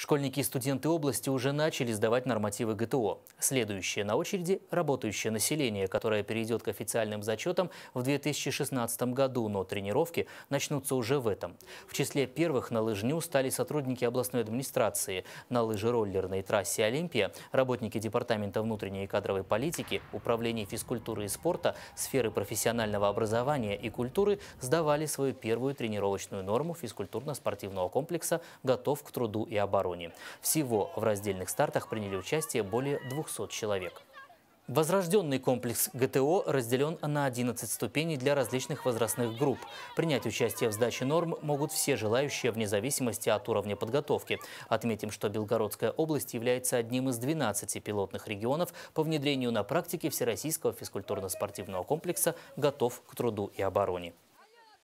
Школьники и студенты области уже начали сдавать нормативы ГТО. Следующее на очереди – работающее население, которое перейдет к официальным зачетам в 2016 году, но тренировки начнутся уже в этом. В числе первых на лыжню стали сотрудники областной администрации. На лыжероллерной трассе «Олимпия» работники Департамента внутренней и кадровой политики, Управления физкультуры и спорта, сферы профессионального образования и культуры сдавали свою первую тренировочную норму физкультурно-спортивного комплекса «Готов к труду и оборону» обороне. Всего в раздельных стартах приняли участие более 200 человек. Возрожденный комплекс ГТО разделен на 11 ступеней для различных возрастных групп. Принять участие в сдаче норм могут все желающие вне зависимости от уровня подготовки. Отметим, что Белгородская область является одним из 12 пилотных регионов по внедрению на практике Всероссийского физкультурно-спортивного комплекса «Готов к труду и обороне».